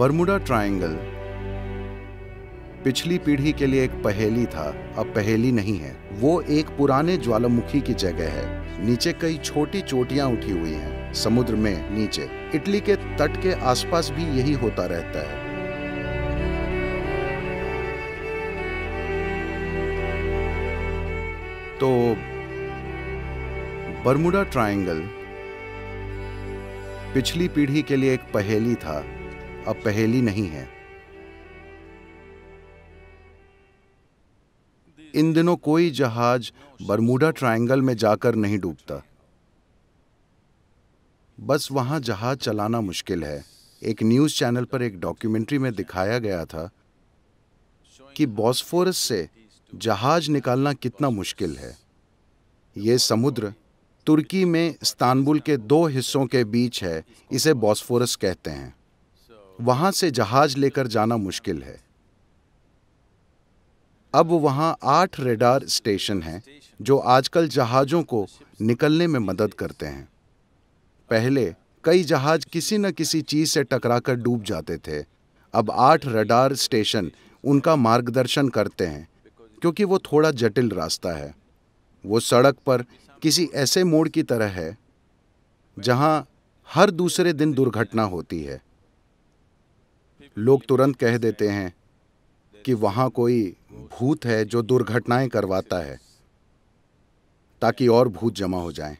Bermuda triangle पिछली पीढ़ी के लिए एक पहेली था अब पहेली नहीं है वो एक पुराने ज्वालामुखी की जगह है नीचे कई छोटी चोटियां उठी हुई हैं समुद्र में नीचे इटली के तट के आसपास भी यही होता रहता है तो बरमुडा ट्रायंगल पिछली पीढ़ी के लिए एक पहेली था अब पहेली नहीं है इन दिनों कोई जहाज बरमूडा ट्रायंगल में जाकर नहीं डूबता बस वहां जहाज चलाना मुश्किल है एक न्यूज़ चैनल पर एक डॉक्यूमेंट्री में दिखाया गया था कि बॉस्फोरस से जहाज निकालना कितना मुश्किल है यह समुद्र तुर्की में इस्तानबुल के दो हिस्सों के बीच है इसे बॉस्फोरस कहते हैं वहां से जहाज लेकर जाना मुश्किल है अब वहां आठ रेडार स्टेशन हैं जो आजकल जहाज़ों को निकलने में मदद करते हैं पहले कई जहाज किसी न किसी चीज़ से टकराकर डूब जाते थे अब आठ रडार स्टेशन उनका मार्गदर्शन करते हैं क्योंकि वो थोड़ा जटिल रास्ता है वो सड़क पर किसी ऐसे मोड़ की तरह है जहां हर दूसरे दिन दुर्घटना होती है लोग तुरंत कह देते हैं कि वहां कोई भूत है जो दुर्घटनाएं करवाता है ताकि और भूत जमा हो जाएं।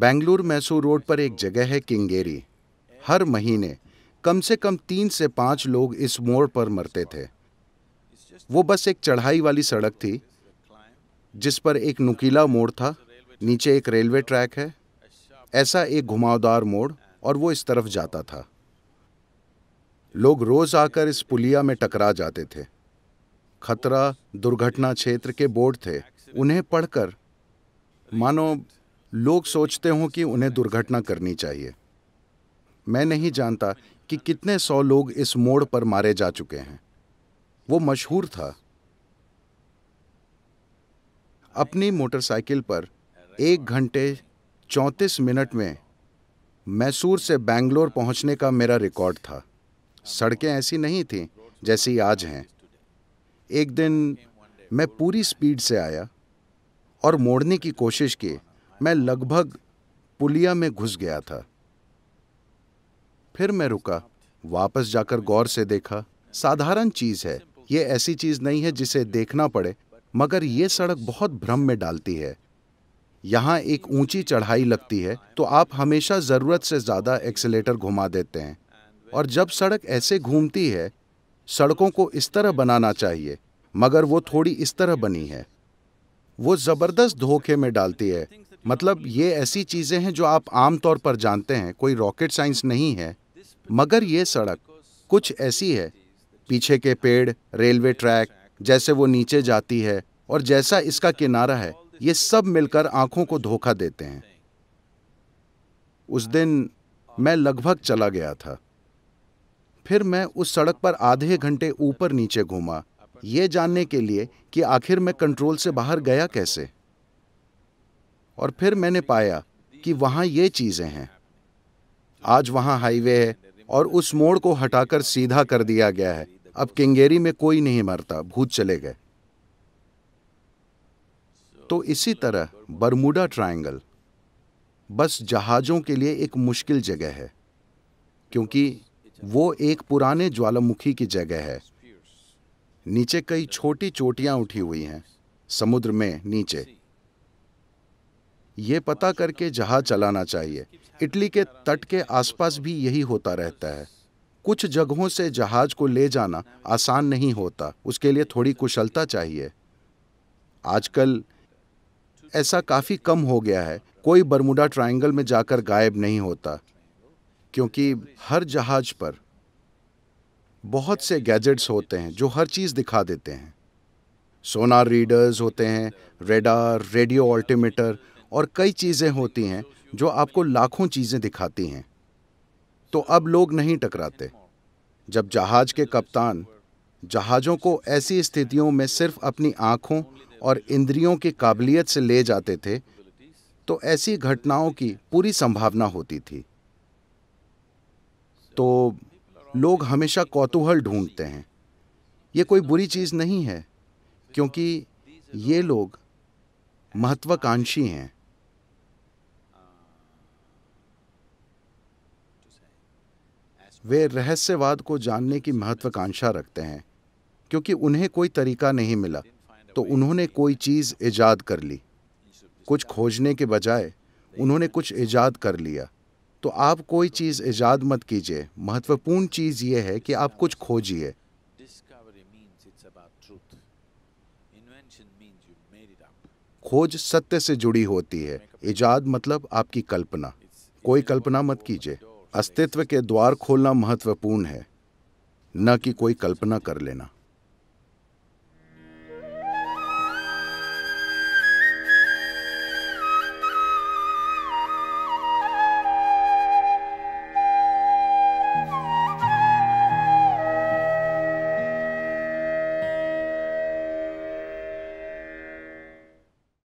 बेंगलुरु मैसूर रोड पर एक जगह है किंगेरी हर महीने कम से कम तीन से पांच लोग इस मोड़ पर मरते थे वो बस एक चढ़ाई वाली सड़क थी जिस पर एक नुकीला मोड़ था नीचे एक रेलवे ट्रैक है ऐसा एक घुमावदार मोड़ और वो इस तरफ जाता था लोग रोज आकर इस पुलिया में टकरा जाते थे खतरा दुर्घटना क्षेत्र के बोर्ड थे उन्हें पढ़कर मानो लोग सोचते हों कि उन्हें दुर्घटना करनी चाहिए मैं नहीं जानता कि कितने सौ लोग इस मोड़ पर मारे जा चुके हैं वो मशहूर था अपनी मोटरसाइकिल पर एक घंटे चौंतीस मिनट में मैसूर से बेंगलोर पहुंचने का मेरा रिकॉर्ड था सड़कें ऐसी नहीं थीं जैसी आज हैं एक दिन मैं पूरी स्पीड से आया और मोड़ने की कोशिश की मैं लगभग पुलिया में घुस गया था फिर मैं रुका वापस जाकर गौर से देखा साधारण चीज़ है ये ऐसी चीज़ नहीं है जिसे देखना पड़े मगर ये सड़क बहुत भ्रम में डालती है यहाँ एक ऊंची चढ़ाई लगती है तो आप हमेशा ज़रूरत से ज़्यादा एक्सेलेटर घुमा देते हैं और जब सड़क ऐसे घूमती है सड़कों को इस तरह बनाना चाहिए मगर वो थोड़ी इस तरह बनी है वो ज़बरदस्त धोखे में डालती है मतलब ये ऐसी चीज़ें हैं जो आप आम तौर पर जानते हैं कोई रॉकेट साइंस नहीं है मगर ये सड़क कुछ ऐसी है पीछे के पेड़ रेलवे ट्रैक जैसे वो नीचे जाती है और जैसा इसका किनारा है ये सब मिलकर आंखों को धोखा देते हैं उस दिन मैं लगभग चला गया था फिर मैं उस सड़क पर आधे घंटे ऊपर नीचे घूमा ये जानने के लिए कि आखिर मैं कंट्रोल से बाहर गया कैसे और फिर मैंने पाया कि वहां ये चीज़ें हैं आज वहां हाईवे है और उस मोड़ को हटाकर सीधा कर दिया गया है अब किंगेरी में कोई नहीं मरता भूत चले गए तो इसी तरह बरमूडा ट्रायंगल बस जहाज़ों के लिए एक मुश्किल जगह है क्योंकि वो एक पुराने ज्वालामुखी की जगह है नीचे कई छोटी चोटियां उठी हुई हैं समुद्र में नीचे ये पता करके जहाज चलाना चाहिए इटली के तट के आसपास भी यही होता रहता है कुछ जगहों से जहाज को ले जाना आसान नहीं होता उसके लिए थोड़ी कुशलता चाहिए आजकल ऐसा काफ़ी कम हो गया है कोई बरमुडा ट्रायंगल में जाकर गायब नहीं होता क्योंकि हर जहाज पर बहुत से गैजेट्स होते हैं जो हर चीज़ दिखा देते हैं सोनार रीडर्स होते हैं रेडार रेडियो ऑल्टीमीटर और कई चीज़ें होती हैं जो आपको लाखों चीज़ें दिखाती हैं तो अब लोग नहीं टकराते जब जहाज के कप्तान जहाज़ों को ऐसी स्थितियों में सिर्फ अपनी आँखों और इंद्रियों की काबिलियत से ले जाते थे तो ऐसी घटनाओं की पूरी संभावना होती थी तो लोग हमेशा कौतूहल ढूंढते हैं ये कोई बुरी चीज़ नहीं है क्योंकि ये लोग महत्वाकांक्षी हैं वे रहस्यवाद को जानने की महत्वाकांक्षा रखते हैं क्योंकि उन्हें कोई तरीका नहीं मिला तो उन्होंने कोई चीज़ ईजाद कर ली कुछ खोजने के बजाय उन्होंने कुछ ईजाद कर लिया तो आप कोई चीज़ ईजाद मत कीजिए महत्वपूर्ण चीज़ यह है कि आप कुछ खोजिए खोज सत्य से जुड़ी होती है ईजाद मतलब आपकी कल्पना कोई कल्पना मत कीजिए अस्तित्व के द्वार खोलना महत्वपूर्ण है न कि कोई कल्पना कर लेना